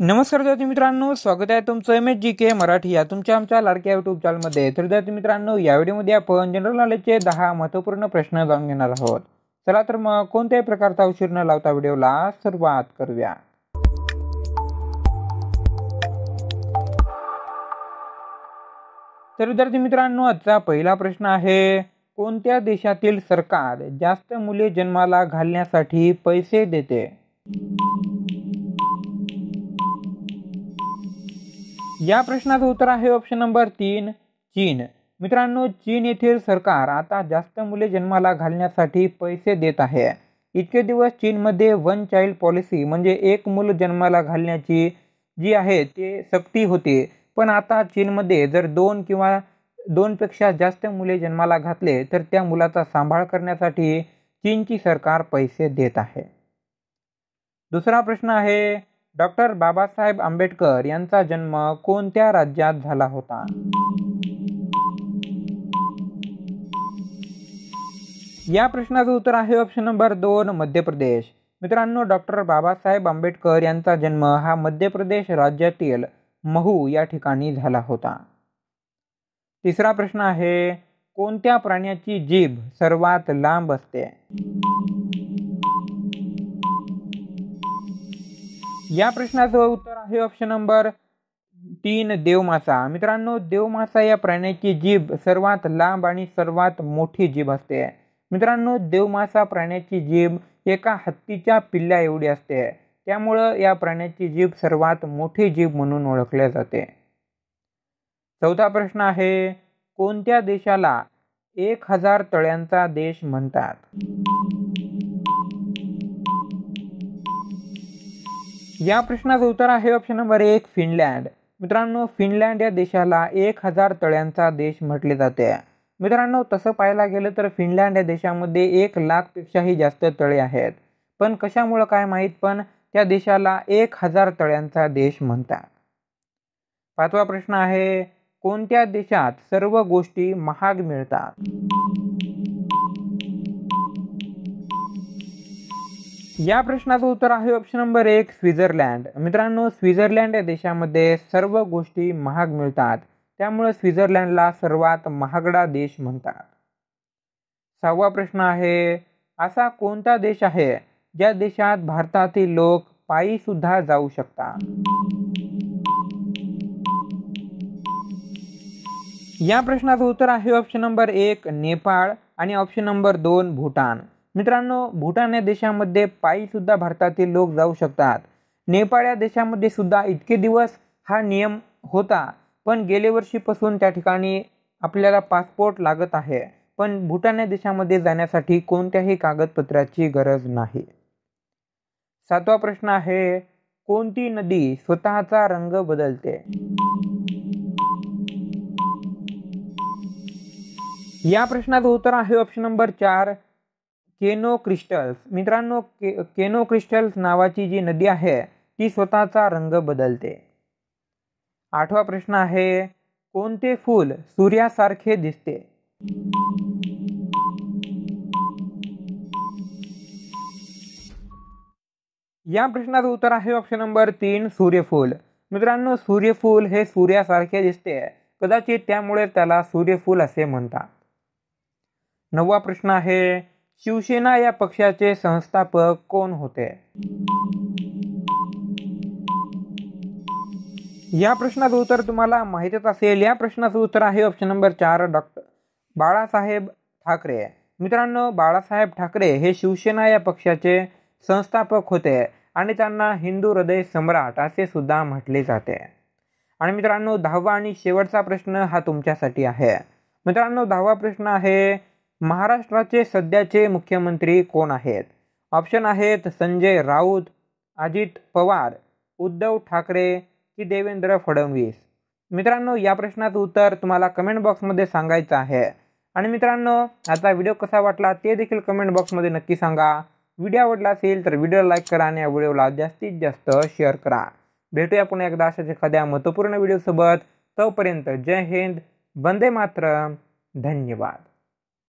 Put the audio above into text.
नमस्कार विद्यार्थी मित्रांनो स्वागत आहे तुमचं M H G K Marathi या तुमच्या आमच्या लाडक्या युट्यूब चॅनलमध्ये तर विद्यार्थी मित्रांनो या व्हिडिओमध्ये आपण जनरल नॉलेजचे दहा महत्त्वपूर्ण प्रश्न जाणून घेणार आहोत चला तर मग कोणत्याही प्रकारचा उशीर न लावता व्हिडिओला सुरुवात करूया तर विद्यार्थी मित्रांनो आजचा पहिला प्रश्न आहे कोणत्या देशातील सरकार जास्त मुले जन्माला घालण्यासाठी पैसे देते या प्रश्नाचं उत्तर आहे ऑप्शन नंबर तीन चीन मित्रांनो चीन येथील सरकार आता जास्त मुले जन्माला घालण्यासाठी पैसे देत आहे इतके दिवस चीनमध्ये वन चाइल्ड पॉलिसी म्हणजे एक मूल जन्माला घालण्याची जी आहे ते सक्ती होती पण आता चीनमध्ये जर दोन किंवा दोनपेक्षा जास्त मुले जन्माला घातले तर त्या मुलाचा सांभाळ करण्यासाठी चीनची सरकार पैसे देत आहे दुसरा प्रश्न आहे डॉक्टर बाबासाहेब आंबेडकर यांचा जन्म कोणत्या राज्यात झाला होता या प्रश्नाचं उत्तर आहे ऑप्शन नंबर दोन मध्य प्रदेश मित्रांनो डॉक्टर बाबासाहेब आंबेडकर यांचा जन्म हा मध्य प्रदेश राज्यातील महू या ठिकाणी झाला होता तिसरा प्रश्न आहे कोणत्या प्राण्याची जीभ सर्वात लांब असते या प्रश्नाचं उत्तर आहे ऑप्शन नंबर तीन देवमासा मित्रांनो देवमासा या प्राण्याची जीभ सर्वात लांब आणि सर्वात मोठी जीभ असते मित्रांनो देवमासा प्राण्याची जीभ एका हत्तीच्या पिल्ल्या एवढी असते त्यामुळं या प्राण्याची जीभ सर्वात मोठी जीभ म्हणून ओळखल्या जाते चौथा प्रश्न आहे कोणत्या देशाला एक हजार तळ्यांचा देश म्हणतात या प्रश्नाचं उत्तर आहे ऑप्शन नंबर एक फिनलँड मित्रांनो फिनलँड या देशाला एक हजार तळ्यांचा देश म्हटले जाते मित्रांनो तसं पाहायला गेलं तर फिनलँड या देशामध्ये एक लाखपेक्षाही जास्त तळे आहेत पण कशामुळं काय माहीत पण त्या देशाला एक हजार तळ्यांचा देश म्हणतात पाचवा प्रश्न आहे कोणत्या देशात सर्व गोष्टी महाग मिळतात या प्रश्नाचं उत्तर आहे ऑप्शन नंबर एक स्वित्झर्लंड मित्रांनो स्वित्झर्लंड या देशामध्ये सर्व गोष्टी महाग मिळतात त्यामुळे स्वित्झर्लंडला सर्वात महागडा देश म्हणतात सहावा प्रश्न आहे असा कोणता देश आहे ज्या देशात भारतातील लोक पायी सुद्धा जाऊ शकतात या प्रश्नाचं उत्तर आहे ऑप्शन नंबर एक नेपाळ आणि ऑप्शन नंबर दोन भूटान मित्रांनो भूटान या देशामध्ये पायीसुद्धा भारतातील लोक जाऊ शकतात नेपाळ या देशामध्ये सुद्धा इतके दिवस हा नियम होता पण गेल्या वर्षीपासून त्या ठिकाणी आपल्याला पासपोर्ट लागत आहे पण भूटान या देशामध्ये जाण्यासाठी कोणत्याही कागदपत्राची गरज नाही सातवा प्रश्न आहे कोणती नदी स्वतःचा रंग बदलते या प्रश्नाचं उत्तर आहे ऑप्शन नंबर चार केनो क्रिस्टल्स मित्रांनो के केनो क्रिस्टल्स नावाची जी नदी आहे ती स्वतःचा रंग बदलते आठवा प्रश्न आहे कोणते फूल सूर्यासारखे दिसते या प्रश्नाचं उत्तर आहे ऑप्शन नंबर तीन सूर्यफूल मित्रांनो सूर्यफूल हे सूर्यासारखे दिसते कदाचित त्यामुळे त्याला सूर्यफूल असे म्हणतात नववा प्रश्न आहे शिवसेना या पक्षाचे संस्थापक कोण होते या प्रश्नाचं उत्तर तुम्हाला माहितच असेल या प्रश्नाचं उत्तर आहे ऑप्शन नंबर चार डॉक्टर बाळासाहेब ठाकरे मित्रांनो बाळासाहेब ठाकरे हे शिवसेना या पक्षाचे संस्थापक होते आणि त्यांना हिंदू हृदय सम्राट असे सुद्धा म्हटले जाते आणि मित्रांनो दहावा आणि शेवटचा प्रश्न हा तुमच्यासाठी आहे मित्रांनो दहावा प्रश्न आहे महाराष्ट्राचे सध्याचे मुख्यमंत्री कोण आहेत ऑप्शन आहेत संजय राऊत अजित पवार उद्धव ठाकरे की देवेंद्र फडणवीस मित्रांनो या प्रश्नाचं उत्तर तुम्हाला कमेंट बॉक्समध्ये सांगायचं आहे आणि मित्रांनो आता व्हिडिओ कसा वाटला ते देखील कमेंट बॉक्समध्ये नक्की सांगा व्हिडिओ आवडला असेल तर व्हिडिओ लाईक करा आणि या व्हिडिओला जास्तीत जास्त शेअर करा भेटूया पुन्हा एकदा अशाच एखाद्या महत्त्वपूर्ण व्हिडिओसोबत तोपर्यंत जय हिंद वंदे मातरम धन्यवाद